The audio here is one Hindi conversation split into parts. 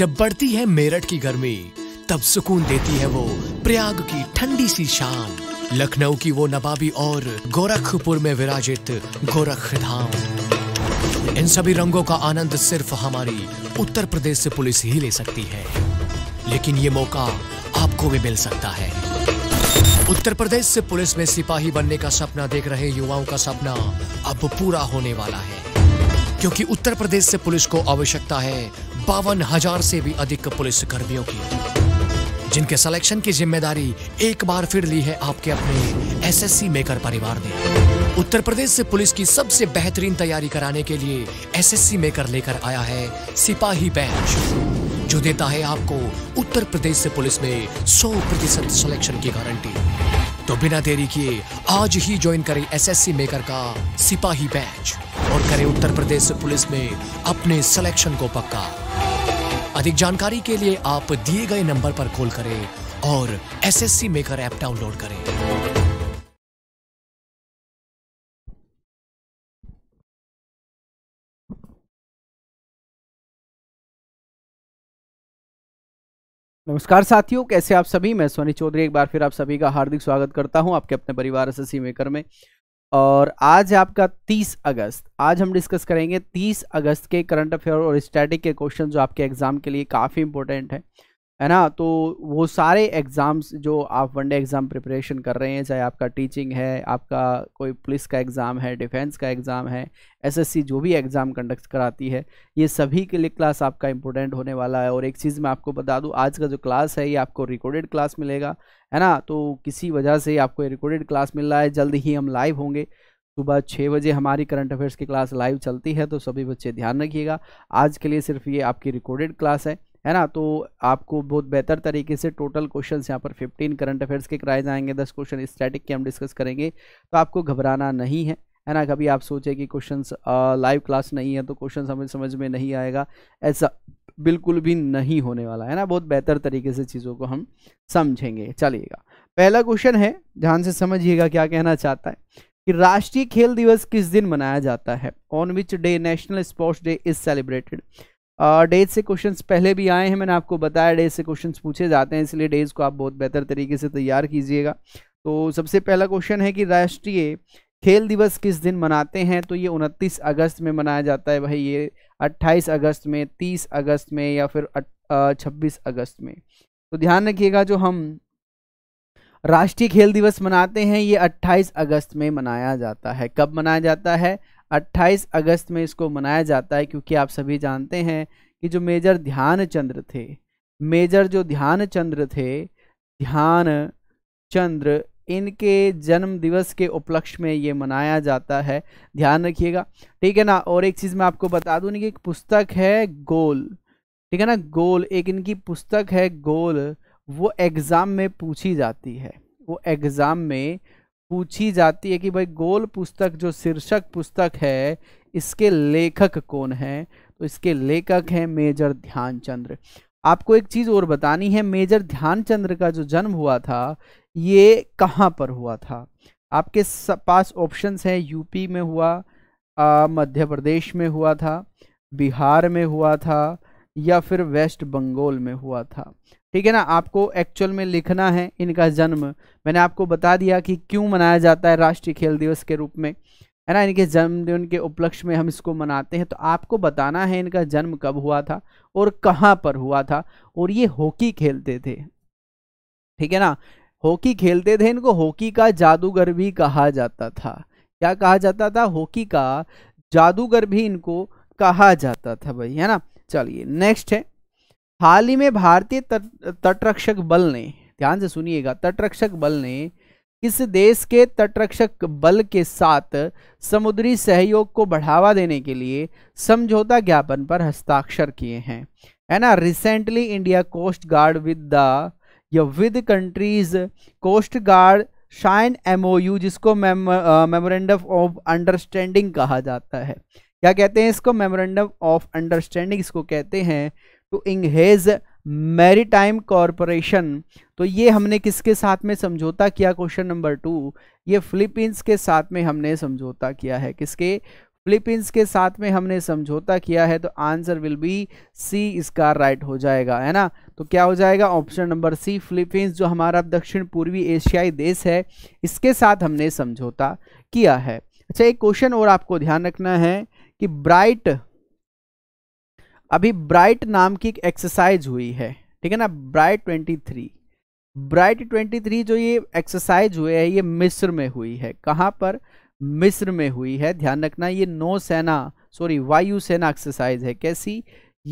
जब बढ़ती है मेरठ की गर्मी तब सुकून देती है वो प्रयाग की ठंडी सी शाम लखनऊ की वो नबाबी और गोरखपुर में विराजित गोरख धाम इन सभी रंगों का आनंद सिर्फ हमारी उत्तर प्रदेश से पुलिस ही ले सकती है लेकिन ये मौका आपको भी मिल सकता है उत्तर प्रदेश से पुलिस में सिपाही बनने का सपना देख रहे युवाओं का सपना अब पूरा होने वाला है क्योंकि उत्तर प्रदेश से पुलिस को आवश्यकता है बावन हजार से भी अधिक पुलिस कर्मियों की जिनके सिलेक्शन की जिम्मेदारी एक बार फिर ली है आपके अपने एसएससी मेकर परिवार ने उत्तर प्रदेश से पुलिस की सबसे बेहतरीन तैयारी कराने के लिए एसएससी मेकर लेकर आया है सिपाही बैच जो देता है आपको उत्तर प्रदेश से पुलिस में 100 प्रतिशत सिलेक्शन की गारंटी तो बिना देरी किए आज ही ज्वाइन करें एसएससी मेकर का सिपाही बैच और करें उत्तर प्रदेश पुलिस में अपने सिलेक्शन को पक्का अधिक जानकारी के लिए आप दिए गए नंबर पर कॉल करें और सी मेकर ऐप डाउनलोड करें नमस्कार साथियों कैसे आप सभी मैं सोनी चौधरी एक बार फिर आप सभी का हार्दिक स्वागत करता हूं आपके अपने परिवार एस मेकर में और आज है आपका 30 अगस्त आज हम डिस्कस करेंगे 30 अगस्त के करंट अफेयर और स्टैटिक के क्वेश्चन जो आपके एग्ज़ाम के लिए काफ़ी इंपॉर्टेंट है है ना तो वो सारे एग्ज़ाम्स जो आप वनडे एग्ज़ाम प्रिपरेशन कर रहे हैं चाहे आपका टीचिंग है आपका कोई पुलिस का एग्ज़ाम है डिफेंस का एग्ज़ाम है एसएससी जो भी एग्ज़ाम कंडक्ट कराती है ये सभी के लिए क्लास आपका इंपॉर्टेंट होने वाला है और एक चीज़ मैं आपको बता दूँ आज का जो क्लास है ये आपको रिकॉर्डेड क्लास मिलेगा है ना तो किसी वजह से आपको रिकॉर्डेड क्लास मिल रहा है जल्द ही हम लाइव होंगे सुबह छः बजे हमारी करंट अफेयर्स की क्लास लाइव चलती है तो सभी बच्चे ध्यान रखिएगा आज के लिए सिर्फ ये आपकी रिकॉर्डेड क्लास है है ना तो आपको बहुत बेहतर तरीके से टोटल क्वेश्चन यहाँ पर 15 करंट अफेयर्स के कराए जाएंगे 10 क्वेश्चन स्टैटिक के हम डिस्कस करेंगे तो आपको घबराना नहीं है है ना कभी आप सोचे कि क्वेश्चंस लाइव क्लास नहीं है तो क्वेश्चन हमें समझ में नहीं आएगा ऐसा बिल्कुल भी नहीं होने वाला है ना बहुत बेहतर तरीके से चीज़ों को हम समझेंगे चलिएगा पहला क्वेश्चन है ध्यान से समझिएगा क्या कहना चाहता है कि राष्ट्रीय खेल दिवस किस दिन मनाया जाता है on which day national sports day is celebrated days से क्वेश्चंस पहले भी आए हैं मैंने आपको बताया डेज से क्वेश्चंस पूछे जाते हैं इसलिए डेज को आप बहुत बेहतर तरीके से तैयार कीजिएगा तो सबसे पहला क्वेश्चन है कि राष्ट्रीय खेल दिवस किस दिन मनाते हैं तो ये 29 अगस्त में मनाया जाता है भाई ये 28 अगस्त में 30 अगस्त में या फिर 26 अगस्त में तो ध्यान रखिएगा जो हम राष्ट्रीय खेल दिवस मनाते हैं ये 28 अगस्त में मनाया जाता है कब मनाया जाता है 28 अगस्त में इसको मनाया जाता है क्योंकि आप सभी जानते हैं कि जो मेजर ध्यानचंद्र थे मेजर जो ध्यानचंद्र थे ध्यान चंद्र इनके जन्म दिवस के उपलक्ष्य में ये मनाया जाता है ध्यान रखिएगा ठीक है ना और एक चीज़ मैं आपको बता दूँ कि एक पुस्तक है गोल ठीक है ना गोल एक इनकी पुस्तक है गोल वो एग्ज़ाम में पूछी जाती है वो एग्ज़ाम में पूछी जाती है कि भाई गोल पुस्तक जो शीर्षक पुस्तक है इसके लेखक कौन है तो इसके लेखक हैं मेजर ध्यानचंद्र आपको एक चीज़ और बतानी है मेजर ध्यानचंद्र का जो जन्म हुआ था ये कहाँ पर हुआ था आपके पास ऑप्शंस हैं यूपी में हुआ मध्य प्रदेश में हुआ था बिहार में हुआ था या फिर वेस्ट बंगाल में हुआ था ठीक है ना आपको एक्चुअल में लिखना है इनका जन्म मैंने आपको बता दिया कि क्यों मनाया जाता है राष्ट्रीय खेल दिवस के रूप में है ना इनके जन्मदिन के उपलक्ष्य में हम इसको मनाते हैं तो आपको बताना है इनका जन्म कब हुआ था और कहाँ पर हुआ था और ये हॉकी खेलते थे ठीक है ना हॉकी खेलते थे इनको हॉकी का जादूगर भी कहा जाता था क्या कहा जाता था हॉकी का जादूगर भी इनको कहा जाता था भाई है ना चलिए नेक्स्ट है हाल ही में भारतीय तटरक्षक बल ने ध्यान से सुनिएगा तटरक्षक बल ने इस देश के तटरक्षक बल के साथ समुद्री सहयोग को बढ़ावा देने के लिए समझौता ज्ञापन पर हस्ताक्षर किए हैं है ना recently India coast guard with the या with countries coast guard sign MOU जिसको मेमोरेंडम ऑफ अंडरस्टैंडिंग कहा जाता है क्या कहते हैं इसको मेमोरेंडम ऑफ अंडरस्टैंडिंग इसको कहते हैं to engage maritime corporation तो ये हमने किसके साथ में समझौता किया क्वेश्चन नंबर टू ये फिलीपींस के साथ में हमने समझौता किया है किसके फिलीपींस के साथ में हमने समझौता किया है तो आंसर विल बी सी इसका राइट हो जाएगा है ना तो क्या हो जाएगा ऑप्शन नंबर सी फिलीपींस जो हमारा दक्षिण पूर्वी एशियाई देश है इसके साथ हमने समझौता किया है अच्छा एक क्वेश्चन और आपको ध्यान रखना है कि ब्राइट अभी ब्राइट नाम की एक एक्सरसाइज हुई है ठीक है ना ब्राइट 23 ब्राइट 23 जो ये एक्सरसाइज हुई है ये मिस्र में हुई है कहाँ पर मिस्र में हुई है ध्यान रखना ये नौसेना सॉरी वायुसेना एक्सरसाइज है कैसी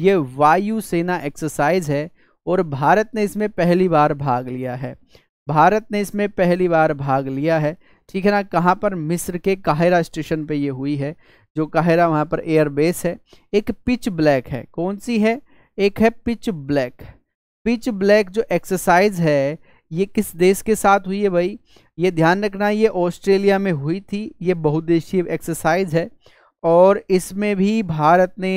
ये वायुसेना एक्सरसाइज है और भारत ने इसमें पहली बार भाग लिया है भारत ने इसमें पहली बार भाग लिया है ठीक है ना कहाँ पर मिस्र के काहिरा स्टेशन पे ये हुई है जो काहिरा वहाँ पर एयर बेस है एक पिच ब्लैक है कौन सी है एक है पिच ब्लैक पिच ब्लैक जो एक्सरसाइज है ये किस देश के साथ हुई है भाई ये ध्यान रखना ये ऑस्ट्रेलिया में हुई थी ये बहुदेशीय एक्सरसाइज है और इसमें भी भारत ने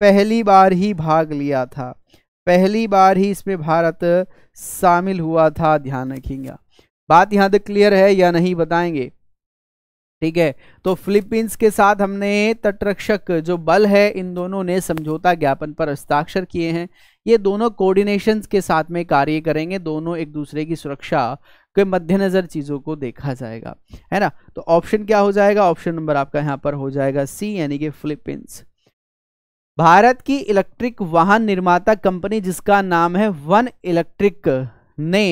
पहली बार ही भाग लिया था पहली बार ही इसमें भारत शामिल हुआ था ध्यान रखेंगे बात यहाँ तक क्लियर है या नहीं बताएंगे ठीक है तो फिलीपींस के साथ हमने तटरक्षक जो बल है इन दोनों ने समझौता ज्ञापन पर हस्ताक्षर किए हैं ये दोनों कोऑर्डिनेशन के साथ में कार्य करेंगे दोनों एक दूसरे की सुरक्षा के मद्देनजर चीज़ों को देखा जाएगा है ना तो ऑप्शन क्या हो जाएगा ऑप्शन नंबर आपका यहाँ पर हो जाएगा सी यानी कि फिलीपींस भारत की इलेक्ट्रिक वाहन निर्माता कंपनी जिसका नाम है वन इलेक्ट्रिक ने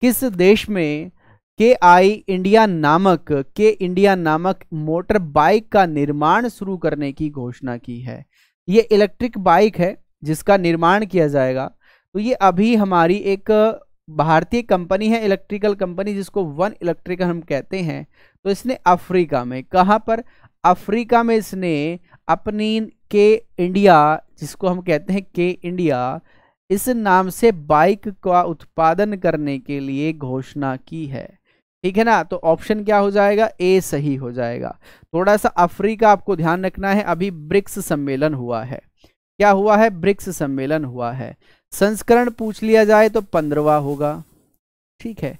किस देश में के आई इंडिया नामक के इंडिया नामक मोटर बाइक का निर्माण शुरू करने की घोषणा की है ये इलेक्ट्रिक बाइक है जिसका निर्माण किया जाएगा तो ये अभी हमारी एक भारतीय कंपनी है इलेक्ट्रिकल कंपनी जिसको वन इलेक्ट्रिक हम कहते हैं तो इसने अफ्रीका में कहाँ पर अफ्रीका में इसने अपनी के इंडिया जिसको हम कहते हैं के इंडिया इस नाम से बाइक का उत्पादन करने के लिए घोषणा की है ठीक है ना तो ऑप्शन क्या हो जाएगा ए सही हो जाएगा थोड़ा सा अफ्रीका आपको ध्यान रखना है अभी ब्रिक्स सम्मेलन हुआ है क्या हुआ है ब्रिक्स सम्मेलन हुआ है संस्करण पूछ लिया जाए तो पंद्रवा होगा ठीक है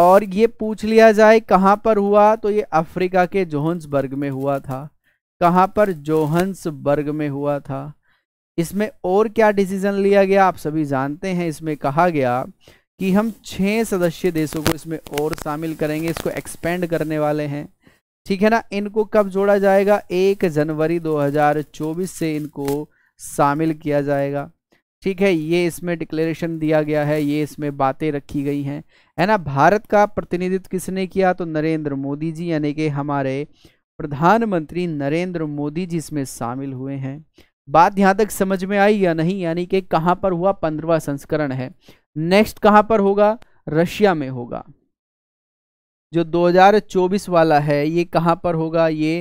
और ये पूछ लिया जाए कहाँ पर हुआ तो ये अफ्रीका के जोहन्सबर्ग में हुआ था कहाँ पर जोहन्सबर्ग में हुआ था इसमें और क्या डिसीजन लिया गया आप सभी जानते हैं इसमें कहा गया कि हम छह सदस्य देशों को इसमें और शामिल करेंगे इसको एक्सपेंड करने वाले हैं ठीक है ना इनको कब जोड़ा जाएगा एक जनवरी 2024 से इनको शामिल किया जाएगा ठीक है ये इसमें डिक्लेरेशन दिया गया है ये इसमें बातें रखी गई हैं है ना भारत का प्रतिनिधित्व किसने किया तो नरेंद्र मोदी जी यानी कि हमारे प्रधानमंत्री नरेंद्र मोदी जी इसमें शामिल हुए हैं बात यहाँ तक समझ में आई या नहीं यानी कि कहाँ पर हुआ पंद्रवा संस्करण है नेक्स्ट कहाँ पर होगा रशिया में होगा जो 2024 वाला है ये कहाँ पर होगा ये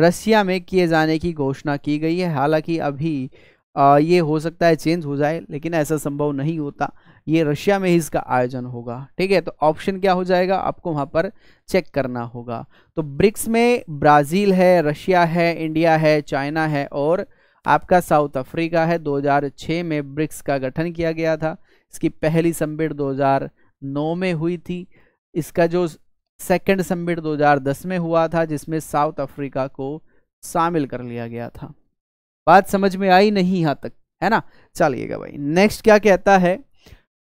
रशिया में किए जाने की घोषणा की गई है हालांकि अभी आ, ये हो सकता है चेंज हो जाए लेकिन ऐसा संभव नहीं होता ये रशिया में ही इसका आयोजन होगा ठीक है तो ऑप्शन क्या हो जाएगा आपको वहां पर चेक करना होगा तो ब्रिक्स में ब्राज़ील है रशिया है इंडिया है चाइना है और आपका साउथ अफ्रीका है 2006 में ब्रिक्स का गठन किया गया था इसकी पहली समिट 2009 में हुई थी इसका जो सेकंड समिट 2010 में हुआ था जिसमें साउथ अफ्रीका को शामिल कर लिया गया था बात समझ में आई नहीं यहाँ तक है ना चलिएगा भाई नेक्स्ट क्या कहता है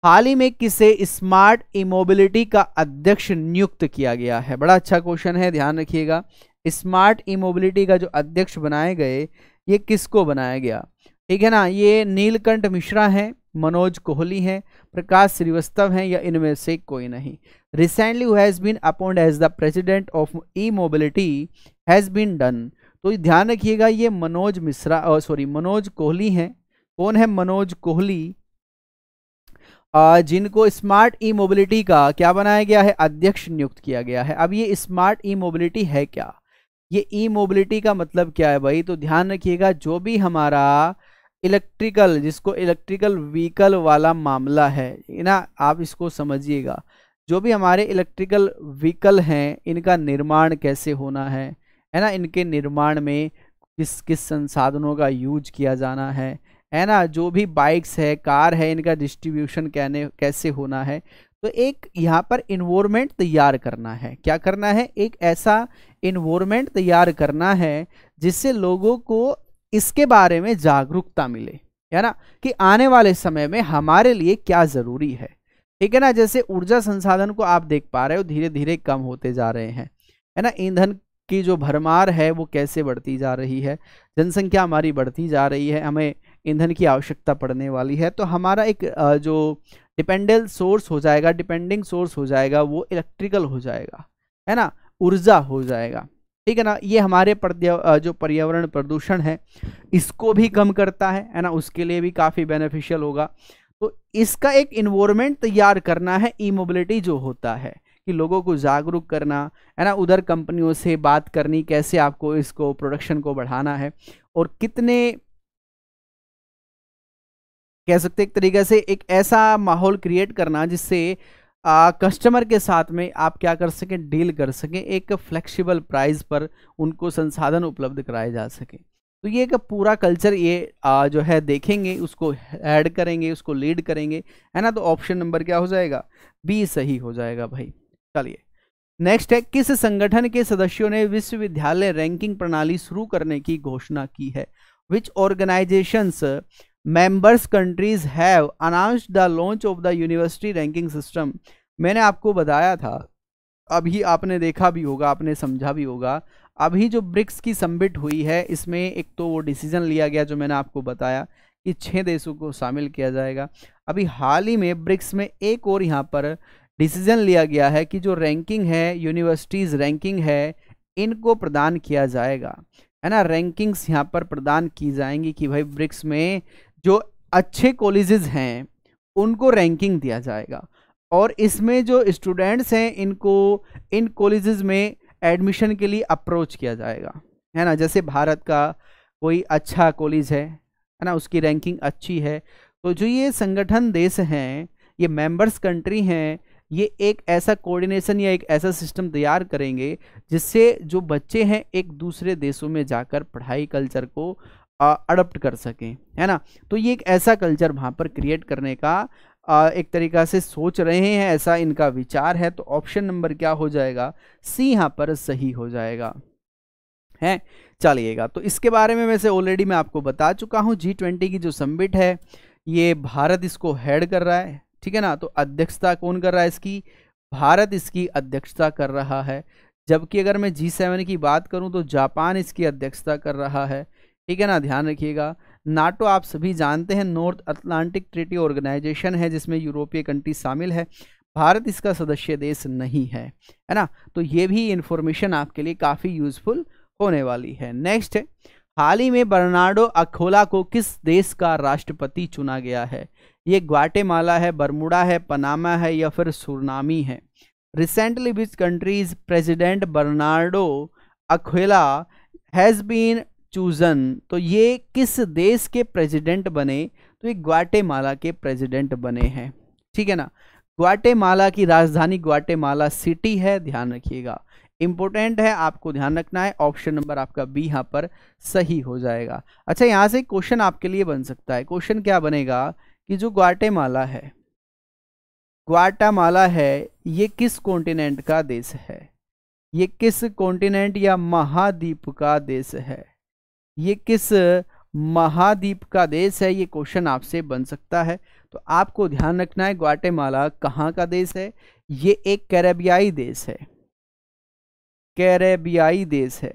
हाल ही में किसे स्मार्ट इमोबिलिटी का अध्यक्ष नियुक्त किया गया है बड़ा अच्छा क्वेश्चन है ध्यान रखिएगा स्मार्ट इमोबिलिटी का जो अध्यक्ष बनाए गए ये किसको बनाया गया ठीक है ना ये नीलकंठ मिश्रा हैं मनोज कोहली हैं प्रकाश श्रीवास्तव हैं या इनमें से कोई नहीं recently has been appoint as the president of E mobility has been done तो ध्यान रखिएगा ये मनोज मिश्रा सॉरी मनोज कोहली हैं कौन है मनोज कोहली जिनको स्मार्ट ई मोबिलिटी का क्या बनाया गया है अध्यक्ष नियुक्त किया गया है अब ये स्मार्ट ई मोबिलिटी है क्या ये ई मोबिलिटी का मतलब क्या है भाई तो ध्यान रखिएगा जो भी हमारा इलेक्ट्रिकल जिसको इलेक्ट्रिकल व्हीकल वाला मामला है ना आप इसको समझिएगा जो भी हमारे इलेक्ट्रिकल व्हीकल हैं इनका निर्माण कैसे होना है है ना इनके निर्माण में किस किस संसाधनों का यूज किया जाना है है ना जो भी बाइक्स है कार है इनका डिस्ट्रीब्यूशन कहने कैसे होना है तो एक यहाँ पर इन्वॉर्मेंट तैयार करना है क्या करना है एक ऐसा इन्वॉर्मेंट तैयार करना है जिससे लोगों को इसके बारे में जागरूकता मिले है ना कि आने वाले समय में हमारे लिए क्या ज़रूरी है ठीक है ना जैसे ऊर्जा संसाधन को आप देख पा रहे हो धीरे धीरे कम होते जा रहे हैं है ना ईंधन की जो भरमार है वो कैसे बढ़ती जा रही है जनसंख्या हमारी बढ़ती जा रही है हमें ईंधन की आवश्यकता पड़ने वाली है तो हमारा एक जो डिपेंडेंट सोर्स हो जाएगा डिपेंडिंग सोर्स हो जाएगा वो इलेक्ट्रिकल हो जाएगा है ना ऊर्जा हो जाएगा ठीक है ना ये हमारे जो पर्यावरण प्रदूषण है इसको भी कम करता है है ना उसके लिए भी काफ़ी बेनिफिशियल होगा तो इसका एक इन्वॉर्मेंट तैयार करना है ई मोबिलिटी जो होता है कि लोगों को जागरूक करना है ना उधर कंपनियों से बात करनी कैसे आपको इसको प्रोडक्शन को बढ़ाना है और कितने कह सकते एक तरीके से एक ऐसा माहौल क्रिएट करना जिससे कस्टमर के साथ में आप क्या कर सकें डील कर सकें एक फ्लेक्सिबल प्राइस पर उनको संसाधन उपलब्ध कराए जा सके तो ये एक पूरा कल्चर ये आ, जो है देखेंगे उसको ऐड करेंगे उसको लीड करेंगे है ना तो ऑप्शन नंबर क्या हो जाएगा बी सही हो जाएगा भाई चलिए नेक्स्ट है किस संगठन के सदस्यों ने विश्वविद्यालय रैंकिंग प्रणाली शुरू करने की घोषणा की है which organisations members countries have announce the launch of the university ranking system मैंने आपको बताया था अभी आपने देखा भी होगा आपने समझा भी होगा अभी जो ब्रिक्स की सम्बिट हुई है इसमें एक तो वो डिसीजन लिया गया जो मैंने आपको बताया कि छः देशों को शामिल किया जाएगा अभी हाल ही में ब्रिक्स में एक और यहाँ पर डिसीजन लिया गया है कि जो रैंकिंग है यूनिवर्सिटीज़ रैंकिंग है इनको प्रदान किया जाएगा है ना रैंकिंग्स यहाँ पर प्रदान की जाएंगी कि भाई ब्रिक्स में जो अच्छे कॉलेजेस हैं उनको रैंकिंग दिया जाएगा और इसमें जो स्टूडेंट्स हैं इनको इन कॉलेजेस में एडमिशन के लिए अप्रोच किया जाएगा है ना जैसे भारत का कोई अच्छा कॉलेज है है ना उसकी रैंकिंग अच्छी है तो जो ये संगठन देश हैं ये मेंबर्स कंट्री हैं ये एक ऐसा कोऑर्डिनेशन या एक ऐसा सिस्टम तैयार करेंगे जिससे जो बच्चे हैं एक दूसरे देशों में जाकर पढ़ाई कल्चर को अडप्ट कर सकें है ना तो ये एक ऐसा कल्चर वहाँ पर क्रिएट करने का आ, एक तरीका से सोच रहे हैं ऐसा इनका विचार है तो ऑप्शन नंबर क्या हो जाएगा सी यहाँ पर सही हो जाएगा है चलिएगा तो इसके बारे में वैसे ऑलरेडी मैं आपको बता चुका हूँ जी ट्वेंटी की जो सम्बिट है ये भारत इसको हेड कर रहा है ठीक है ना तो अध्यक्षता कौन कर रहा है इसकी भारत इसकी अध्यक्षता कर रहा है जबकि अगर मैं जी सेवन की बात करूं तो जापान इसकी अध्यक्षता कर रहा है ठीक है ना ध्यान रखिएगा नाटो आप सभी जानते हैं नॉर्थ अटलांटिक ट्रिटी ऑर्गेनाइजेशन है जिसमें यूरोपीय कंट्री शामिल है भारत इसका सदस्य देश नहीं है है ना तो ये भी इन्फॉर्मेशन आपके लिए काफ़ी यूजफुल होने वाली है नेक्स्ट है हाल ही में बर्नाडो अखोला को किस देश का राष्ट्रपति चुना गया है ये ग्वाटेमाला है बरमुडा है पनामा है या फिर सुरनामी है recently which countries president Bernardo Arevalo has been chosen तो ये किस देश के प्रेसिडेंट बने तो ये ग्वाटेमाला के प्रेसिडेंट बने हैं ठीक है ना ग्वाटेमाला की राजधानी ग्वाटेमाला सिटी है ध्यान रखिएगा इंपॉर्टेंट है आपको ध्यान रखना है ऑप्शन नंबर आपका बी यहाँ पर सही हो जाएगा अच्छा यहाँ से क्वेश्चन आपके लिए बन सकता है क्वेश्चन क्या बनेगा कि जो ग्वाटेमाला है ग्वाटामाला है ये किस कॉन्टिनेंट का देश है ये किस कॉन्टिनेंट या महाद्वीप का देश है ये किस महाद्वीप का देश है ये क्वेश्चन आपसे बन सकता है तो आपको ध्यान रखना है ग्वाटेमाला कहाँ का देश है ये एक कैरेबियाई देश है कैरेबियाई देश है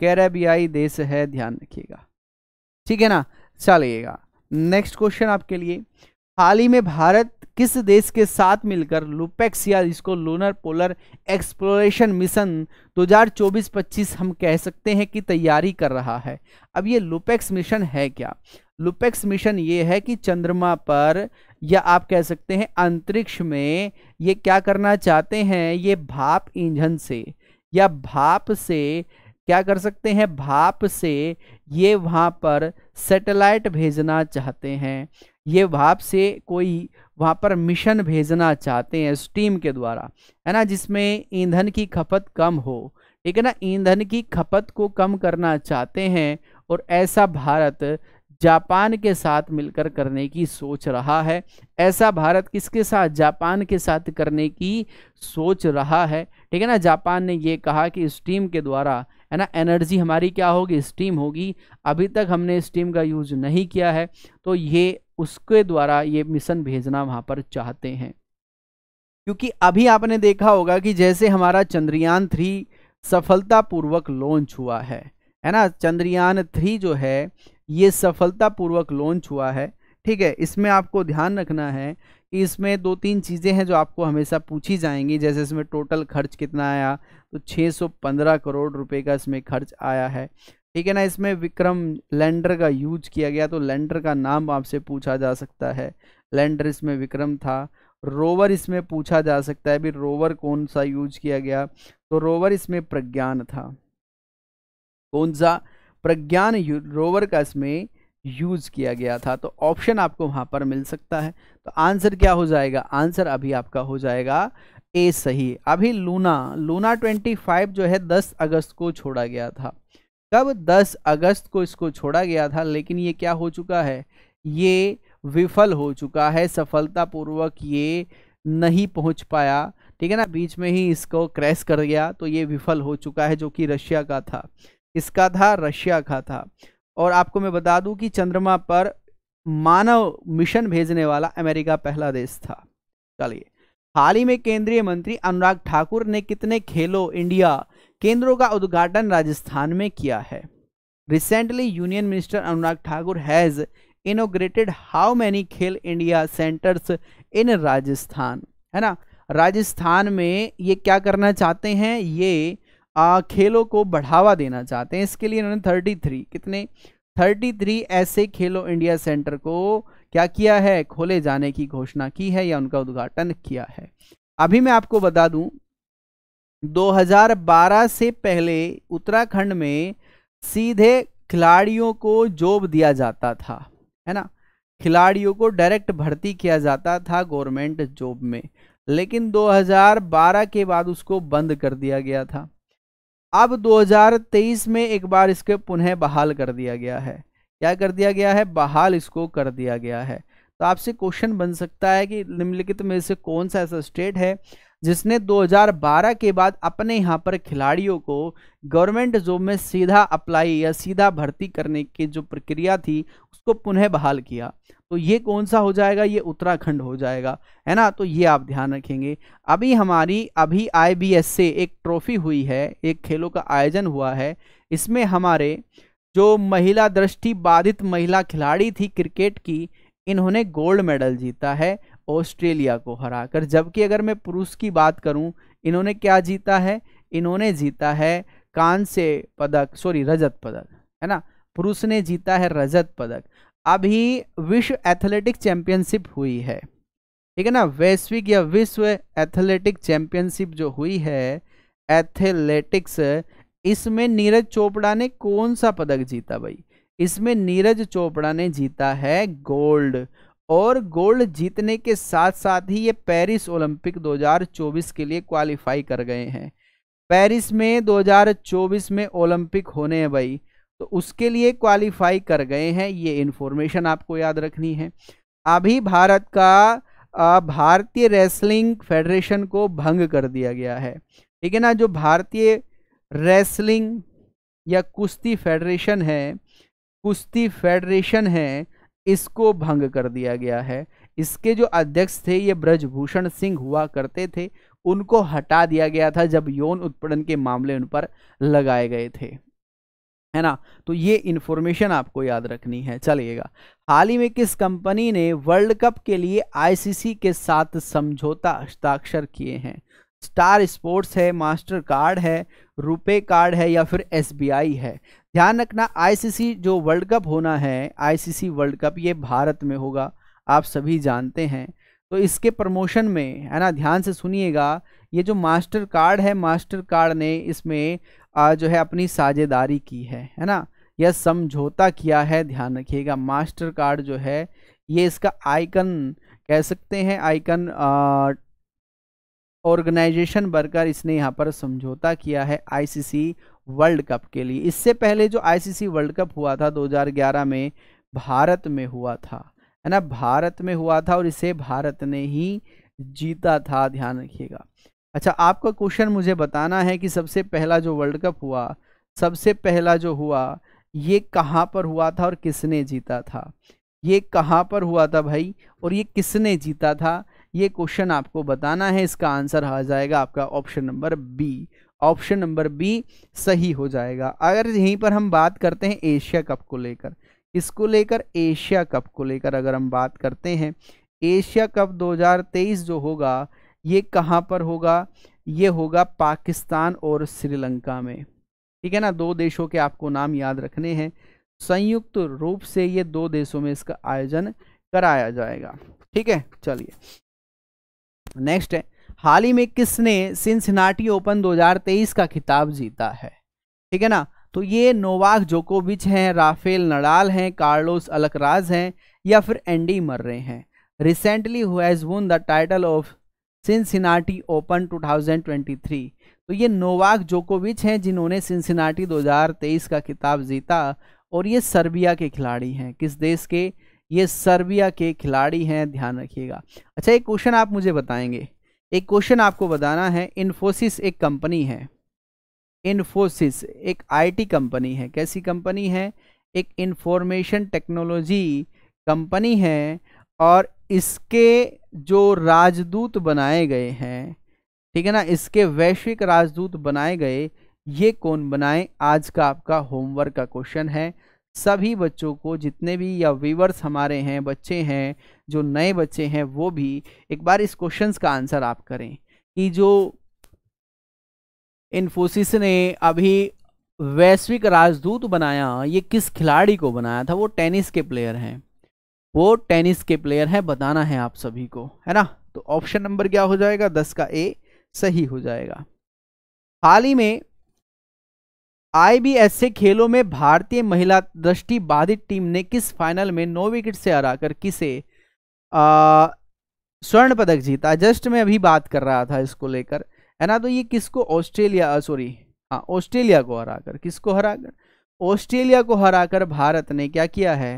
कैरेबियाई देश है ध्यान रखिएगा ठीक है ना चलिएगा नेक्स्ट क्वेश्चन आपके लिए हाल ही में भारत किस देश के साथ मिलकर लुपेक्स या इसको लूनर पोलर एक्सप्लोरेशन मिशन 2024-25 हम कह सकते हैं कि तैयारी कर रहा है अब ये लुपेक्स मिशन है क्या लुपेक्स मिशन ये है कि चंद्रमा पर या आप कह सकते हैं अंतरिक्ष में ये क्या करना चाहते हैं ये भाप इंजन से या भाप से क्या कर सकते हैं भाप से ये वहाँ पर सेटेलाइट भेजना चाहते हैं ये भाप से कोई वहाँ पर मिशन भेजना चाहते हैं स्टीम के द्वारा है ना जिसमें ईंधन की खपत कम हो ठीक है ना ईंधन की खपत को कम करना चाहते हैं और ऐसा भारत जापान के साथ मिलकर करने की सोच रहा है ऐसा भारत किसके साथ जापान के साथ करने की सोच रहा है ठीक है ना जापान ने ये कहा कि स्टीम के द्वारा है ना एनर्जी हमारी क्या होगी स्टीम होगी अभी तक हमने स्टीम का यूज नहीं किया है तो ये उसके द्वारा ये मिशन भेजना वहाँ पर चाहते हैं क्योंकि अभी आपने देखा होगा कि जैसे हमारा चंद्रयान थ्री सफलतापूर्वक लॉन्च हुआ है है ना चंद्रयान थ्री जो है ये सफलतापूर्वक लॉन्च हुआ है ठीक है इसमें आपको ध्यान रखना है कि इसमें दो तीन चीज़ें हैं जो आपको हमेशा पूछी जाएंगी जैसे इसमें टोटल खर्च कितना आया तो 615 करोड़ रुपए का इसमें खर्च आया है ठीक है ना इसमें विक्रम लैंडर का यूज किया गया तो लैंडर का नाम आपसे पूछा जा सकता है लैंडर इसमें विक्रम था रोवर इसमें पूछा जा सकता है भी रोवर कौन सा यूज किया गया तो रोवर इसमें प्रज्ञान था कौन सा प्रज्ञान रोवर का इसमें यूज किया गया था तो ऑप्शन आपको वहां पर मिल सकता है तो आंसर क्या हो जाएगा आंसर अभी आपका हो जाएगा ए सही अभी लूना लूना 25 जो है 10 अगस्त को छोड़ा गया था कब 10 अगस्त को इसको छोड़ा गया था लेकिन ये क्या हो चुका है ये विफल हो चुका है सफलतापूर्वक ये नहीं पहुंच पाया ठीक है ना बीच में ही इसको क्रैश कर गया तो ये विफल हो चुका है जो कि रशिया का था इसका था रशिया का था और आपको मैं बता दूं कि चंद्रमा पर मानव मिशन भेजने वाला अमेरिका पहला देश था चलिए हाल ही में केंद्रीय मंत्री अनुराग ठाकुर ने कितने खेलो इंडिया केंद्रों का उद्घाटन राजस्थान में किया है recently union minister Anurag Thakur has inaugurated how many Khel India centres in Rajasthan है ना राजस्थान में ये क्या करना चाहते हैं ये आ, खेलों को बढ़ावा देना चाहते हैं इसके लिए इन्होंने थर्टी थ्री कितने थर्टी थ्री ऐसे खेलो इंडिया सेंटर को क्या किया है खोले जाने की घोषणा की है या उनका उद्घाटन किया है अभी मैं आपको बता दूं 2012 से पहले उत्तराखंड में सीधे खिलाड़ियों को जॉब दिया जाता था है ना खिलाड़ियों को डायरेक्ट भर्ती किया जाता था गवर्नमेंट जॉब में लेकिन 2012 के बाद उसको बंद कर दिया गया था अब 2023 में एक बार इसके पुनः बहाल कर दिया गया है क्या कर दिया गया है बहाल इसको कर दिया गया है तो आपसे क्वेश्चन बन सकता है कि निम्नलिखित में से कौन सा ऐसा स्टेट है जिसने 2012 के बाद अपने यहाँ पर खिलाड़ियों को गवर्नमेंट जॉब में सीधा अप्लाई या सीधा भर्ती करने की जो प्रक्रिया थी उसको पुनः बहाल किया तो ये कौन सा हो जाएगा ये उत्तराखंड हो जाएगा है ना तो ये आप ध्यान रखेंगे अभी हमारी अभी आई से एक ट्रॉफी हुई है एक खेलों का आयोजन हुआ है इसमें हमारे जो महिला दृष्टि बाधित महिला खिलाड़ी थी क्रिकेट की इन्होंने गोल्ड मेडल जीता है ऑस्ट्रेलिया को हराकर जबकि अगर मैं पुरुष की बात करूं इन्होंने क्या जीता है इन्होंने जीता है कांस्य पदक सॉरी रजत पदक है ना पुरुष ने जीता है रजत पदक अभी विश्व एथलेटिक चैंपियनशिप हुई है ठीक है ना वैश्विक या विश्व एथलेटिक चैंपियनशिप जो हुई है एथलेटिक्स इसमें नीरज चोपड़ा ने कौन सा पदक जीता भाई इसमें नीरज चोपड़ा ने जीता है गोल्ड और गोल्ड जीतने के साथ साथ ही ये पेरिस ओलंपिक 2024 के लिए क्वालिफाई कर गए हैं पेरिस में 2024 में ओलंपिक होने हैं भाई तो उसके लिए क्वालिफाई कर गए हैं ये इन्फॉर्मेशन आपको याद रखनी है अभी भारत का भारतीय रेसलिंग फेडरेशन को भंग कर दिया गया है ठीक है ना जो भारतीय रेसलिंग या कुश्ती फेडरेशन है कुश्ती फेडरेशन है इसको भंग कर दिया गया है इसके जो अध्यक्ष थे ये ब्रजभूषण सिंह हुआ करते थे उनको हटा दिया गया था जब यौन उत्पीड़न के मामले उन पर लगाए गए थे है ना तो ये इंफॉर्मेशन आपको याद रखनी है चलिएगा हाल ही में किस कंपनी ने वर्ल्ड कप के लिए आईसीसी के साथ समझौता हस्ताक्षर किए हैं स्टार स्पोर्ट्स है मास्टर कार्ड है रुपे कार्ड है या फिर एसबीआई है ध्यान रखना आईसीसी जो वर्ल्ड कप होना है आईसीसी वर्ल्ड कप ये भारत में होगा आप सभी जानते हैं तो इसके प्रमोशन में है ना ध्यान से सुनिएगा ये जो मास्टर कार्ड है मास्टर कार्ड ने इसमें जो है अपनी साझेदारी की है है ना यह समझौता किया है ध्यान रखिएगा मास्टर कार्ड जो है ये इसका आइकन कह सकते हैं आइकन ऑर्गेनाइजेशन बनकर इसने यहाँ पर समझौता किया है आईसीसी वर्ल्ड कप के लिए इससे पहले जो आईसीसी वर्ल्ड कप हुआ था 2011 में भारत में हुआ था है ना भारत में हुआ था और इसे भारत ने ही जीता था ध्यान रखिएगा अच्छा आपका क्वेश्चन मुझे बताना है कि सबसे पहला जो वर्ल्ड कप हुआ सबसे पहला जो हुआ ये कहाँ पर हुआ था और किसने जीता था ये कहाँ पर हुआ था भाई और ये किसने जीता था ये क्वेश्चन आपको बताना है इसका आंसर आ जाएगा आपका option number B option number B सही हो जाएगा अगर यहीं पर हम बात करते हैं एशिया कप को लेकर इसको लेकर एशिया कप को लेकर अगर हम बात करते हैं एशिया कप 2023 जो होगा ये कहाँ पर होगा ये होगा पाकिस्तान और श्रीलंका में ठीक है ना दो देशों के आपको नाम याद रखने हैं संयुक्त रूप से ये दो देशों में इसका आयोजन कराया जाएगा ठीक है चलिए नेक्स्ट है हाल ही में किसने सिंसनाटी ओपन 2023 का खिताब जीता है ठीक है ना तो ये नोवाक जोकोविच हैं राफेल नडाल हैं कार्लोस अलकराज हैं या फिर एंडी मर्रे हैं recently has won the title of Cincinnati Open 2023 तो ये नोवाक जोकोविच हैं जिन्होंने सिंसिनाटी 2023 का खिताब जीता और ये सर्बिया के खिलाड़ी हैं किस देश के ये सर्बिया के खिलाड़ी हैं ध्यान रखिएगा अच्छा एक क्वेश्चन आप मुझे बताएंगे एक क्वेश्चन आपको बताना है इन्फोसिस एक कंपनी है इन्फोसिस एक आईटी कंपनी है कैसी कंपनी है एक इंफॉर्मेशन टेक्नोलॉजी कंपनी है और इसके जो राजदूत बनाए गए हैं ठीक है ना इसके वैश्विक राजदूत बनाए गए ये कौन बनाए आज का आपका होमवर्क का क्वेश्चन है सभी बच्चों को जितने भी या व्यूवर्स हमारे हैं बच्चे हैं जो नए बच्चे हैं वो भी एक बार इस क्वेश्चन का आंसर आप करें कि जो इन्फोसिस ने अभी वैश्विक राजदूत बनाया ये किस खिलाड़ी को बनाया था वो टेनिस के प्लेयर हैं वो टेनिस के प्लेयर हैं बताना है आप सभी को है ना तो ऑप्शन नंबर क्या हो जाएगा दस का ए सही हो जाएगा हाल ही में आईबीएसए खेलों में भारतीय महिला दृष्टि बाधित टीम ने किस फाइनल में नौ विकेट से हराकर किसे स्वर्ण पदक जीता जस्ट मैं अभी बात कर रहा था इसको लेकर है ना तो ये किसको ऑस्ट्रेलिया सॉरी हाँ ऑस्ट्रेलिया को हराकर किसको हराकर ऑस्ट्रेलिया को हराकर भारत ने क्या किया है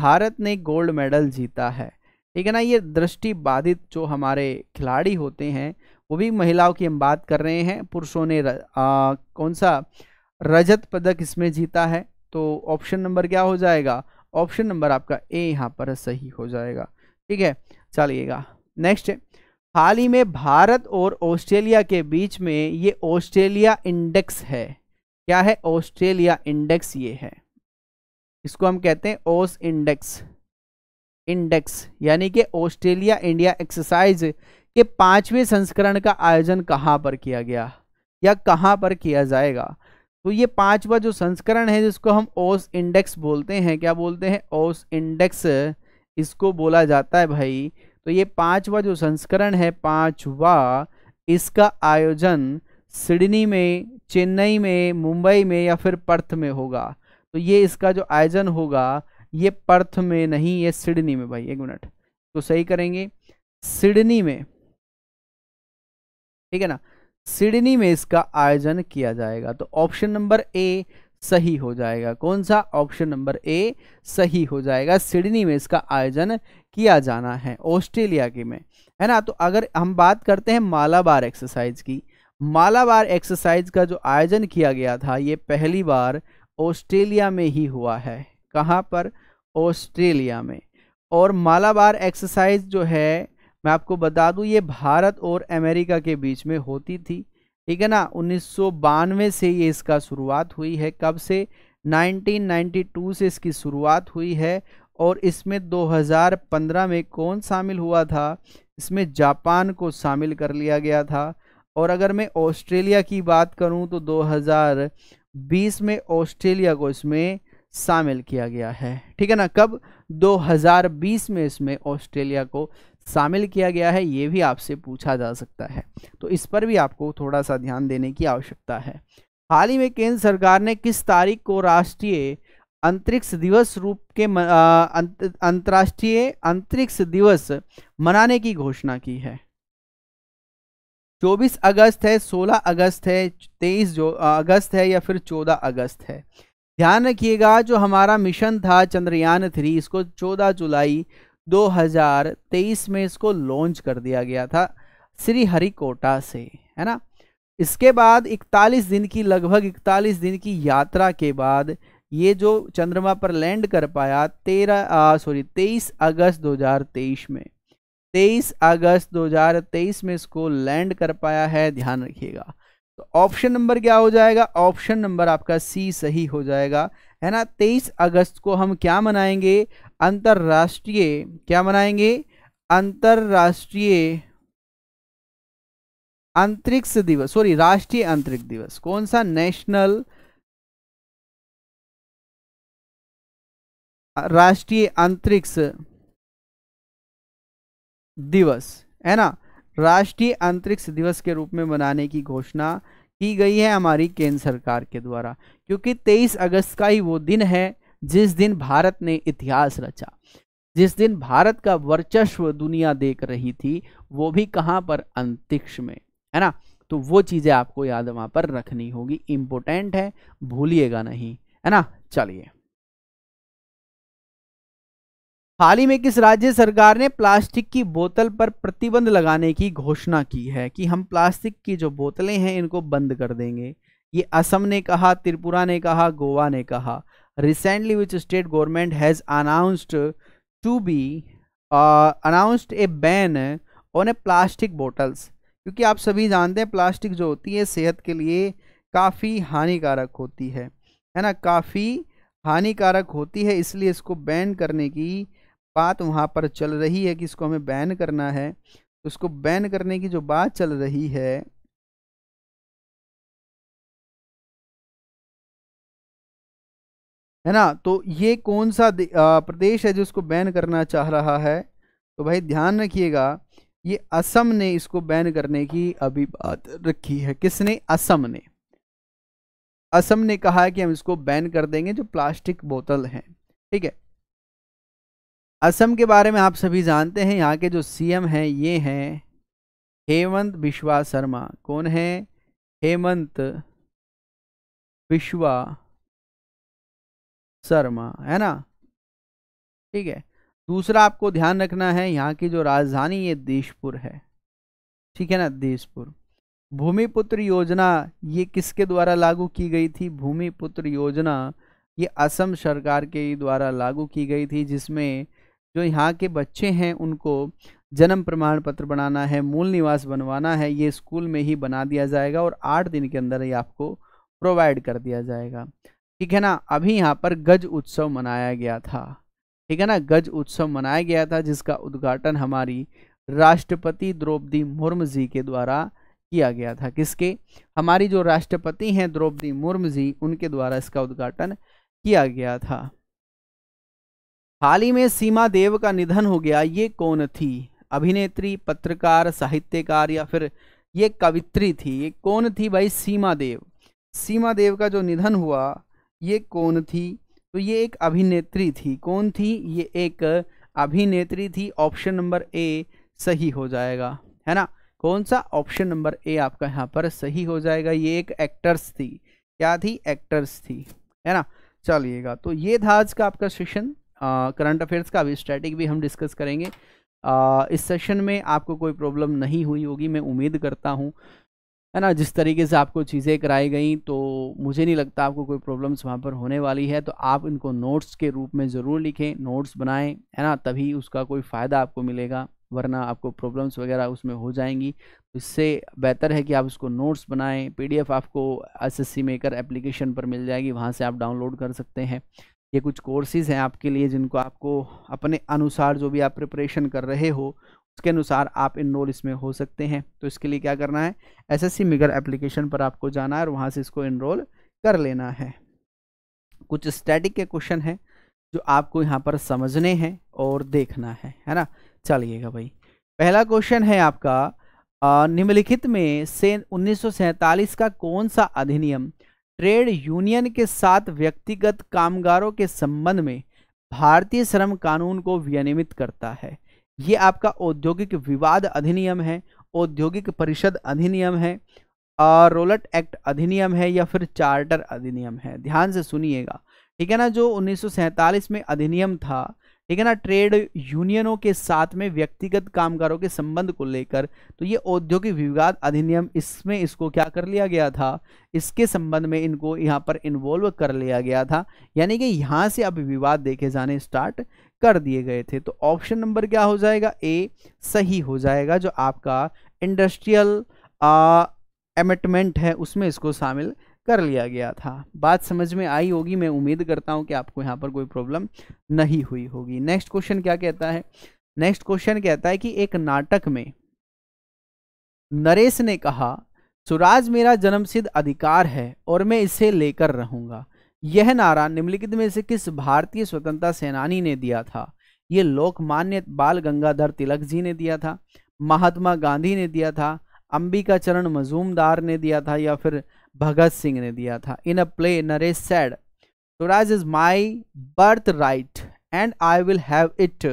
भारत ने गोल्ड मेडल जीता है ठीक है ना ये दृष्टि बाधित जो हमारे खिलाड़ी होते हैं वो भी महिलाओं की हम बात कर रहे हैं पुरुषों ने आ, कौन सा रजत पदक इसमें जीता है तो ऑप्शन नंबर क्या हो जाएगा ऑप्शन नंबर आपका ए यहाँ पर सही हो जाएगा ठीक है चलिएगा नेक्स्ट हाल ही में भारत और ऑस्ट्रेलिया के बीच में ये ऑस्ट्रेलिया इंडेक्स है क्या है ऑस्ट्रेलिया इंडेक्स ये है इसको हम कहते हैं ओस इंडेक्स इंडेक्स यानी कि ऑस्ट्रेलिया इंडिया एक्सरसाइज के पांचवें संस्करण का आयोजन कहाँ पर किया गया या कहाँ पर किया जाएगा तो ये पांचवा जो संस्करण है जिसको हम ओस इंडेक्स बोलते हैं क्या बोलते हैं ओस इंडेक्स इसको बोला जाता है भाई तो ये पांचवा जो संस्करण है पांचवा इसका आयोजन सिडनी में चेन्नई में मुंबई में या फिर पर्थ में होगा तो ये इसका जो आयोजन होगा ये पर्थ में नहीं ये सिडनी में भाई एक मिनट तो सही करेंगे सिडनी में ठीक है ना सिडनी में इसका आयोजन किया जाएगा तो ऑप्शन नंबर ए सही हो जाएगा कौन सा ऑप्शन नंबर ए सही हो जाएगा सिडनी में इसका आयोजन किया जाना है ऑस्ट्रेलिया के में है ना तो अगर हम बात करते हैं मालाबार एक्सरसाइज की मालाबार एक्सरसाइज का जो आयोजन किया गया था ये पहली बार ऑस्ट्रेलिया में ही हुआ है कहाँ पर ऑस्ट्रेलिया में और मालाबार एक्सरसाइज जो है मैं आपको बता दूं ये भारत और अमेरिका के बीच में होती थी ठीक है ना उन्नीस से ये इसका शुरुआत हुई है कब से 1992 से इसकी शुरुआत हुई है और इसमें 2015 में कौन शामिल हुआ था इसमें जापान को शामिल कर लिया गया था और अगर मैं ऑस्ट्रेलिया की बात करूं तो 2020 में ऑस्ट्रेलिया को इसमें शामिल किया गया है ठीक है ना कब 2020 में इसमें ऑस्ट्रेलिया को शामिल किया गया है ये भी आपसे पूछा जा सकता है तो इस पर भी आपको थोड़ा सा ध्यान देने की आवश्यकता है हाल ही में केंद्र सरकार ने किस तारीख को राष्ट्रीय अंतरिक्ष दिवस रूप के अंतर्राष्ट्रीय अंतरिक्ष दिवस मनाने की घोषणा की है 24 अगस्त है 16 अगस्त है 23 जो अगस्त है या फिर 14 अगस्त है ध्यान रखिएगा जो हमारा मिशन था चंद्रयान थ्री इसको 14 जुलाई 2023 में इसको लॉन्च कर दिया गया था श्री हरिकोटा से है ना इसके बाद 41 दिन की लगभग 41 दिन की यात्रा के बाद ये जो चंद्रमा पर लैंड कर पाया तेरह सॉरी 23 अगस्त 2023 में 23 अगस्त 2023 में इसको लैंड कर पाया है ध्यान रखिएगा तो ऑप्शन नंबर क्या हो जाएगा ऑप्शन नंबर आपका सी सही हो जाएगा है ना 23 अगस्त को हम क्या मनाएंगे अंतर्राष्ट्रीय क्या मनाएंगे अंतर्राष्ट्रीय अंतरिक्ष दिवस सॉरी राष्ट्रीय अंतरिक्ष दिवस कौन सा नेशनल राष्ट्रीय अंतरिक्ष दिवस है ना राष्ट्रीय अंतरिक्ष दिवस के रूप में मनाने की घोषणा की गई है हमारी केंद्र सरकार के द्वारा क्योंकि 23 अगस्त का ही वो दिन है जिस दिन भारत ने इतिहास रचा जिस दिन भारत का वर्चस्व दुनिया देख रही थी वो भी कहाँ पर अंतरिक्ष में है ना तो वो चीज़ें आपको याद वहाँ पर रखनी होगी इम्पोर्टेंट है भूलिएगा नहीं है ना चलिए हाल ही में किस राज्य सरकार ने प्लास्टिक की बोतल पर प्रतिबंध लगाने की घोषणा की है कि हम प्लास्टिक की जो बोतलें हैं इनको बंद कर देंगे ये असम ने कहा त्रिपुरा ने कहा गोवा ने कहा recently which state government has announced to be uh, announced a ban on a plastic bottles क्योंकि आप सभी जानते हैं प्लास्टिक जो होती है सेहत के लिए काफ़ी हानिकारक होती है है ना काफ़ी हानिकारक होती है इसलिए इसको बैन करने की बात वहाँ पर चल रही है कि इसको हमें बैन करना है उसको बैन करने की जो बात चल रही है है ना तो ये कौन सा प्रदेश है जो इसको बैन करना चाह रहा है तो भाई ध्यान रखिएगा ये असम ने इसको बैन करने की अभी बात रखी है किसने असम ने असम ने कहा है कि हम इसको बैन कर देंगे जो प्लास्टिक बोतल है ठीक है असम के बारे में आप सभी जानते हैं यहाँ के जो सीएम हैं ये हैं हेमंत बिश्वा शर्मा कौन है हेमंत बिश्वा शर्मा है ना ठीक है दूसरा आपको ध्यान रखना है यहाँ की जो राजधानी ये देशपुर है ठीक है ना देशपुर भूमिपुत्र योजना ये किसके द्वारा लागू की गई थी भूमिपुत्र योजना ये असम सरकार के द्वारा लागू की गई थी जिसमें जो यहाँ के बच्चे हैं उनको जन्म प्रमाण पत्र बनाना है मूल निवास बनवाना है ये स्कूल में ही बना दिया जाएगा और आठ दिन के अंदर ये आपको प्रोवाइड कर दिया जाएगा ठीक है ना अभी यहाँ पर गज उत्सव मनाया गया था ठीक है ना गज उत्सव मनाया गया था जिसका उद्घाटन हमारी राष्ट्रपति द्रौपदी मुर्मू जी के द्वारा किया गया था किसके हमारी जो राष्ट्रपति हैं द्रौपदी मुर्मू जी उनके द्वारा इसका उद्घाटन किया गया था हाल ही में सीमा देव का निधन हो गया ये कौन थी अभिनेत्री पत्रकार साहित्यकार या फिर ये कवित्री थी ये कौन थी भाई सीमा देव सीमा देव का जो निधन हुआ ये कौन थी तो ये एक अभिनेत्री थी कौन थी ये एक अभिनेत्री थी ऑप्शन नंबर ए सही हो जाएगा है ना कौन सा ऑप्शन नंबर ए आपका यहाँ पर सही हो जाएगा ये एक एक्टर्स थी क्या थी एक्टर्स थी है ना चलिएगा तो ये था आज का आपका सेशन करंट अफेयर्स का अभी स्ट्रैटिक भी हम डिस्कस करेंगे आ, इस सेशन में आपको कोई प्रॉब्लम नहीं हुई होगी मैं उम्मीद करता हूँ है ना जिस तरीके से आपको चीज़ें कराई गई तो मुझे नहीं लगता आपको कोई प्रॉब्लम्स वहाँ पर होने वाली है तो आप इनको नोट्स के रूप में ज़रूर लिखें नोट्स बनाएं है ना तभी उसका कोई फ़ायदा आपको मिलेगा वरना आपको प्रॉब्लम्स वगैरह उसमें हो जाएंगी तो इससे बेहतर है कि आप उसको नोट्स बनाएं पीडीएफ आपको एस मेकर एप्लीकेशन पर मिल जाएगी वहाँ से आप डाउनलोड कर सकते हैं ये कुछ कोर्सेज़ हैं आपके लिए जिनको आपको अपने अनुसार जो भी आप प्रिपरेशन कर रहे हो उसके अनुसार आप इनरोल इसमें हो सकते हैं तो इसके लिए क्या करना है एसएससी मिगर एप्लीकेशन पर आपको जाना है और वहाँ से इसको इनरोल कर लेना है कुछ स्टैटिक के क्वेश्चन हैं जो आपको यहाँ पर समझने हैं और देखना है है ना चलिएगा भाई पहला क्वेश्चन है आपका निम्नलिखित में से उन्नीस का कौन सा अधिनियम ट्रेड यूनियन के साथ व्यक्तिगत कामगारों के संबंध में भारतीय श्रम कानून को विनियमित करता है ये आपका औद्योगिक विवाद अधिनियम है औद्योगिक परिषद अधिनियम है रोलट एक्ट अधिनियम है या फिर चार्टर अधिनियम है ध्यान से सुनिएगा ठीक है ना जो उन्नीस में अधिनियम था ठीक है ना ट्रेड यूनियनों के साथ में व्यक्तिगत कामगारों के संबंध को लेकर तो ये औद्योगिक विवाद अधिनियम इसमें इसको क्या कर लिया गया था इसके संबंध में इनको यहाँ पर इन्वॉल्व कर लिया गया था यानी कि यहाँ से अब विवाद देखे जाने स्टार्ट कर दिए गए थे तो ऑप्शन नंबर क्या हो जाएगा ए सही हो जाएगा जो आपका इंडस्ट्रियल एमिटमेंट है उसमें इसको शामिल कर लिया गया था बात समझ में आई होगी मैं उम्मीद करता हूं कि आपको यहाँ पर कोई प्रॉब्लम नहीं हुई होगी नेक्स्ट क्वेश्चन क्या कहता है नेक्स्ट क्वेश्चन कहता है कि एक नाटक में नरेश ने कहा स्वराज मेरा जन्मसिद्ध अधिकार है और मैं इसे लेकर रहूंगा यह नारा निम्नलिखित में से किस भारतीय स्वतंत्रता सेनानी ने दिया था यह लोकमान्य बाल गंगाधर तिलक जी ने दिया था महात्मा गांधी ने दिया था अंबिका चरण मजूमदार ने दिया था या फिर भगत सिंह ने दिया था in a play Naresh said Swaraj is my birthright and I will have it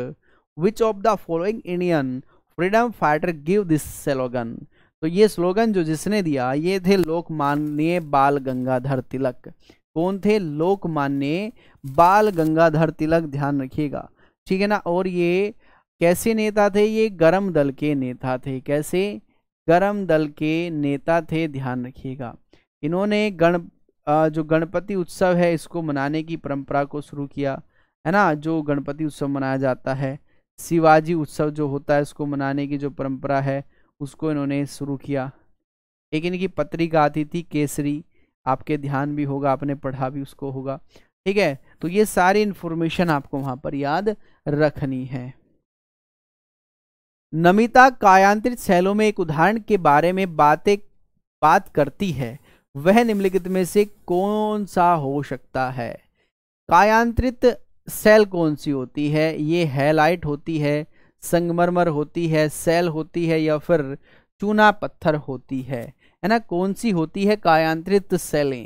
which of the following Indian freedom fighter give this slogan तो ये स्लोगन जो जिसने दिया ये थे लोकमान्य बाल गंगाधर तिलक कौन थे लोकमान्य बाल गंगाधर तिलक ध्यान रखिएगा ठीक है ना और ये कैसे नेता थे ये गरम दल के नेता थे कैसे गरम दल के नेता थे ध्यान रखिएगा इन्होंने गण जो गणपति उत्सव है इसको मनाने की परंपरा को शुरू किया है ना जो गणपति उत्सव मनाया जाता है शिवाजी उत्सव जो होता है इसको मनाने की जो परंपरा है उसको इन्होंने शुरू किया एक इनकी पत्रिका आती थी केसरी आपके ध्यान भी होगा आपने पढ़ा भी उसको होगा ठीक है तो ये सारी इंफॉर्मेशन आपको वहां पर याद रखनी है नमिता कायांत्रित शैलों में एक उदाहरण के बारे में बातें बात करती है वह निम्नलिखित में से कौन सा हो सकता है कायांत्रित सेल कौन सी होती है ये हैलाइट होती है संगमरमर होती है सेल होती है या फिर चूना पत्थर होती है है ना कौन सी होती है कायांत्रित सेलें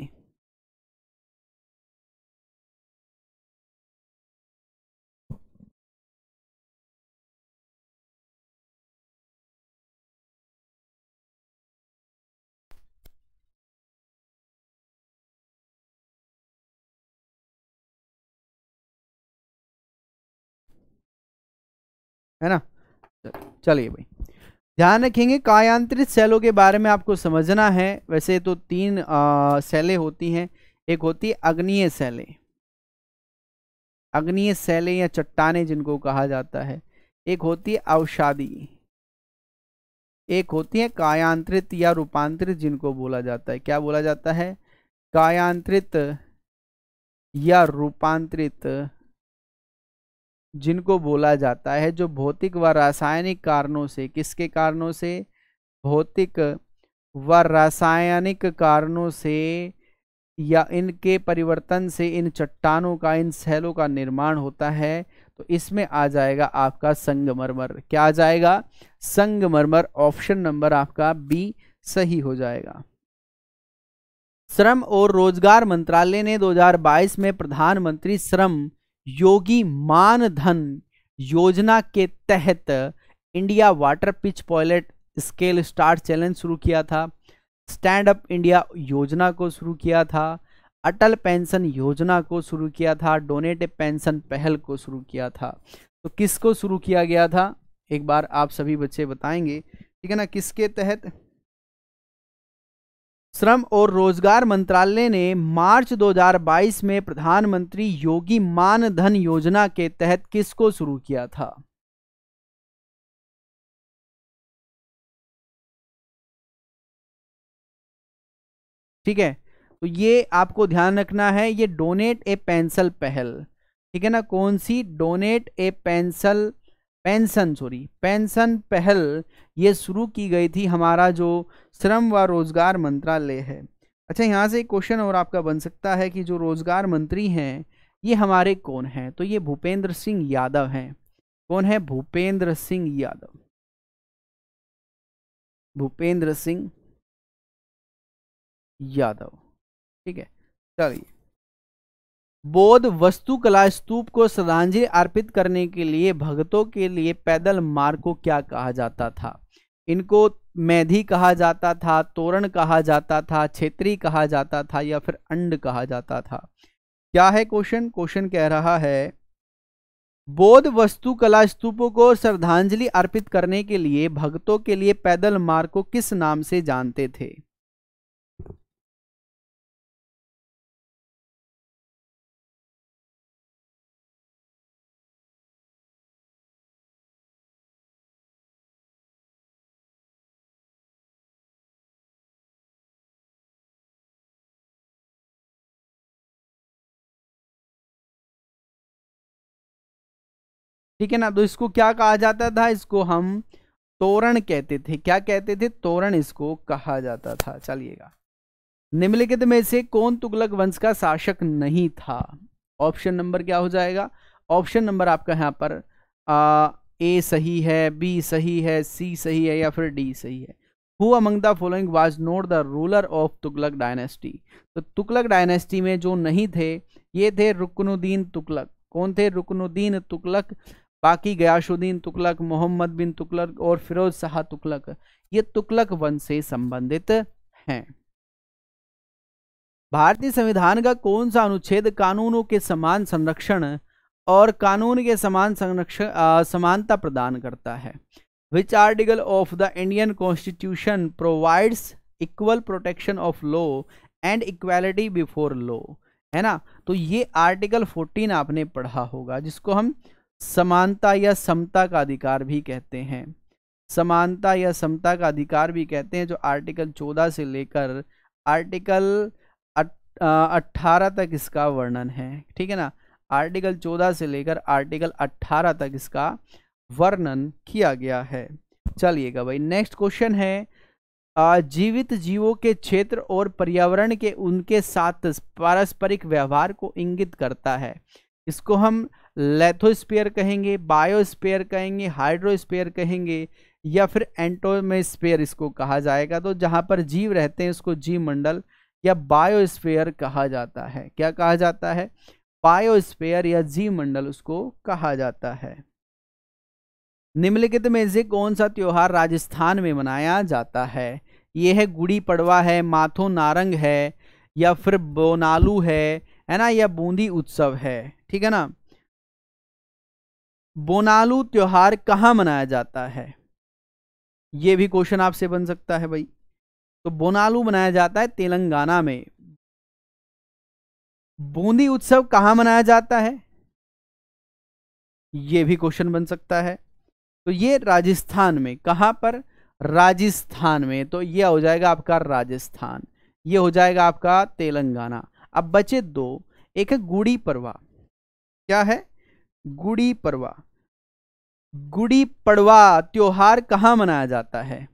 है ना चलिए भाई ध्यान रखेंगे कायांत्रित सेलों के बारे में आपको समझना है वैसे तो तीन आ, सेलें होती हैं एक होती है अग्निय सेलें अग्निय सेलें या चट्टाने जिनको कहा जाता है एक होती है अवसादी एक होती है कायांत्रित या रूपांतरित जिनको बोला जाता है क्या बोला जाता है कायांत्रित या रूपांतरित जिनको बोला जाता है जो भौतिक व रासायनिक कारणों से किसके कारणों से भौतिक व रासायनिक कारणों से या इनके परिवर्तन से इन चट्टानों का इन सैलों का निर्माण होता है तो इसमें आ जाएगा आपका संगमरमर क्या आ जाएगा संगमरमर ऑप्शन नंबर आपका बी सही हो जाएगा श्रम और रोजगार मंत्रालय ने 2022 में प्रधानमंत्री श्रम योगी मानधन योजना के तहत India water pitch pilot scale star challenge शुरू किया था स्टैंड अप इंडिया योजना को शुरू किया था अटल पेंशन योजना को शुरू किया था डोनेट पेंशन पहल को शुरू किया था तो किसको शुरू किया गया था एक बार आप सभी बच्चे बताएंगे ठीक है ना किसके तहत श्रम और रोजगार मंत्रालय ने मार्च 2022 में प्रधानमंत्री योगी मानधन योजना के तहत किसको शुरू किया था ठीक है तो ये आपको ध्यान रखना है ये डोनेट ए पेंसिल पहल ठीक है ना कौन सी donate a pencil pension sorry pension पहल ये शुरू की गई थी हमारा जो श्रम व रोजगार मंत्रालय है अच्छा यहाँ से एक क्वेश्चन और आपका बन सकता है कि जो रोजगार मंत्री हैं ये हमारे कौन हैं तो ये भूपेंद्र सिंह यादव हैं कौन है भूपेंद्र सिंह यादव भूपेंद्र सिंह यादव ठीक है चलिए बोध वस्तुकला स्तूप को श्रद्धांजलि अर्पित करने के लिए भक्तों के लिए पैदल मार्ग को क्या कहा जाता था इनको मैधी कहा जाता था तोरण कहा जाता था क्षेत्री कहा जाता था या फिर अंड कहा जाता था क्या है क्वेश्चन क्वेश्चन कह रहा है बोध वस्तु कला स्तूपों को श्रद्धांजलि अर्पित करने के लिए भक्तों के लिए पैदल मार्ग को किस नाम से जानते थे ठीक है ना तो इसको क्या कहा जाता था इसको हम तोरण कहते थे क्या कहते थे तोरण इसको कहा जाता था चलिएगा निम्नलिखित में से कौन तुगलक वंश का शासक नहीं था ऑप्शन नंबर क्या हो जाएगा ऑप्शन नंबर आपका यहाँ पर आ, ए सही है बी सही है सी सही है या फिर डी सही है who among the following was not the ruler of Tughlaq dynasty तो तुगलक डायनेस्टी में जो नहीं थे ये थे रुकनुद्दीन तुगलक कौन थे रुकनुद्दीन तुगलक बाकी गयाशुद्दीन तुकलक मोहम्मद बिन तुकलक और फिरोज शाह तुकलक ये तुकलक वंश से संबंधित हैं भारतीय संविधान का कौन सा अनुच्छेद कानूनों के समान संरक्षण और कानून के समान संरक्षण समानता प्रदान करता है which article of the Indian constitution provides equal protection of law and equality before law है ना तो ये आर्टिकल 14 आपने पढ़ा होगा जिसको हम समानता या समता का अधिकार भी कहते हैं समानता या समता का अधिकार भी कहते हैं जो आर्टिकल 14 से लेकर आर्टिकल अट्ठारह तक इसका वर्णन है ठीक है ना आर्टिकल 14 से लेकर आर्टिकल 18 तक इसका वर्णन किया गया है चलिएगा भाई नेक्स्ट क्वेश्चन है जीवित जीवों के क्षेत्र और पर्यावरण के उनके साथ पारस्परिक व्यवहार को इंगित करता है इसको हम लेथोस्पेयर कहेंगे बायोस्पेयर कहेंगे हाइड्रोस्पेयर कहेंगे या फिर एंटोमेस्पेयर इसको कहा जाएगा तो जहाँ पर जीव रहते हैं उसको जीव मंडल या बायोस्पेयर कहा जाता है क्या कहा जाता है बायोस्पेयर या जीव मंडल उसको कहा जाता है निम्नलिखित में से कौन सा त्यौहार राजस्थान में मनाया जाता है ये है गुड़ी पड़वा है माथो नारंग है या फिर बोनालू है है ना या बूंदी उत्सव है ठीक है ना बोनालू त्योहार कहाँ मनाया जाता है ये भी क्वेश्चन आपसे बन सकता है भाई तो बोनालू मनाया जाता है तेलंगाना में बूंदी उत्सव कहाँ मनाया जाता है ये भी क्वेश्चन बन सकता है तो ये राजस्थान में कहाँ पर राजस्थान में तो ये हो जाएगा आपका राजस्थान ये हो जाएगा आपका तेलंगाना अब बचे दो एक है गुड़ी परवा क्या है गुड़ी परवा गुड़ी पड़वा त्योहार कहाँ मनाया जाता है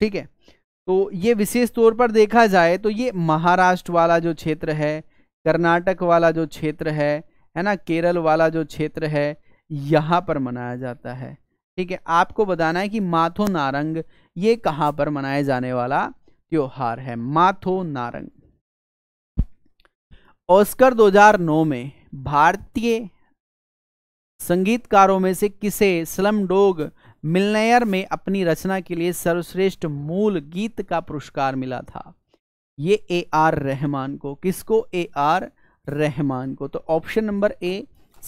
ठीक है तो ये विशेष तौर पर देखा जाए तो ये महाराष्ट्र वाला जो क्षेत्र है कर्नाटक वाला जो क्षेत्र है है ना केरल वाला जो क्षेत्र है यहाँ पर मनाया जाता है ठीक है आपको बताना है कि माथो नारंग ये कहाँ पर मनाए जाने वाला त्योहार है माथो नारंग ऑस्कर 2009 में भारतीय संगीतकारों में से किसे स्लम डोग मिलनेयर में अपनी रचना के लिए सर्वश्रेष्ठ मूल गीत का पुरस्कार मिला था ये ए आर रहमान को किसको ए आर रहमान को तो ऑप्शन नंबर ए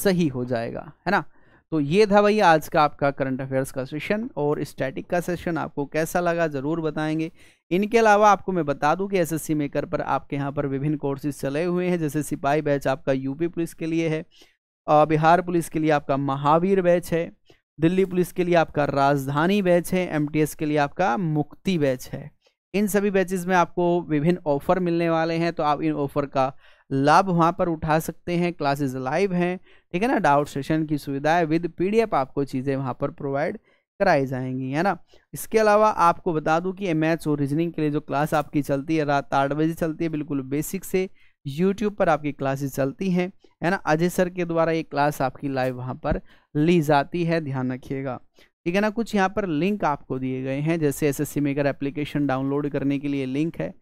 सही हो जाएगा है ना तो ये था भाई आज का आपका करंट अफेयर्स का सेशन और स्टैटिक का सेशन आपको कैसा लगा ज़रूर बताएंगे इनके अलावा आपको मैं बता दूं कि एसएससी मेकर पर आपके यहाँ पर विभिन्न कोर्सेज चले हुए हैं जैसे सिपाही बैच आपका यूपी पुलिस के लिए है बिहार पुलिस के लिए आपका महावीर बैच है दिल्ली पुलिस के लिए आपका राजधानी बैच है एम के लिए आपका मुक्ति बैच है इन सभी बैचेज़ में आपको विभिन्न ऑफ़र मिलने वाले हैं तो आप इन ऑफ़र का लाभ वहाँ पर उठा सकते हैं क्लासेज लाइव हैं ठीक है ना डाउट सेशन की सुविधाएं विद पीडीएफ आपको चीज़ें वहाँ पर प्रोवाइड कराई जाएंगी है ना इसके अलावा आपको बता दूं कि मैथ्स और रीजनिंग के लिए जो क्लास आपकी चलती है रात आठ बजे चलती है बिल्कुल बेसिक से यूट्यूब पर आपकी क्लासेज चलती हैं है ना अजय सर के द्वारा ये क्लास आपकी लाइव वहाँ पर ली जाती है ध्यान रखिएगा ठीक है ना कुछ यहाँ पर लिंक आपको दिए गए हैं जैसे S S maker application download करने के लिए लिंक है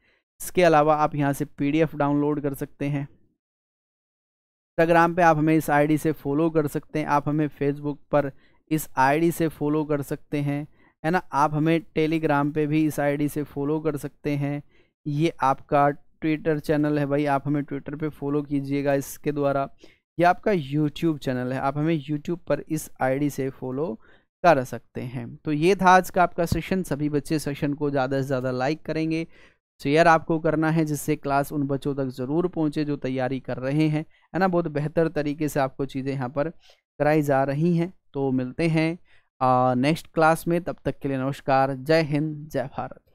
इसके अलावा आप यहाँ से पीडीएफ डाउनलोड कर सकते हैं इंस्टाग्राम पे आप हमें इस आईडी से फॉलो कर सकते हैं आप हमें फेसबुक पर इस आईडी से फॉलो कर सकते हैं है ना आप हमें टेलीग्राम पे भी इस आईडी से फॉलो कर सकते हैं ये आपका ट्विटर चैनल है भाई आप हमें ट्विटर पे फॉलो कीजिएगा इसके द्वारा ये आपका यूट्यूब चैनल है आप हमें यूट्यूब पर इस आई से फॉलो कर सकते हैं तो ये था आज का आपका सेशन सभी बच्चे सेशन को ज़्यादा से ज़्यादा लाइक करेंगे शेयर तो आपको करना है जिससे क्लास उन बच्चों तक ज़रूर पहुँचे जो तैयारी कर रहे हैं है ना बहुत बेहतर तरीके से आपको चीज़ें यहाँ पर कराई जा रही हैं तो मिलते हैं नेक्स्ट क्लास में तब तक के लिए नमस्कार जय हिंद जय भारत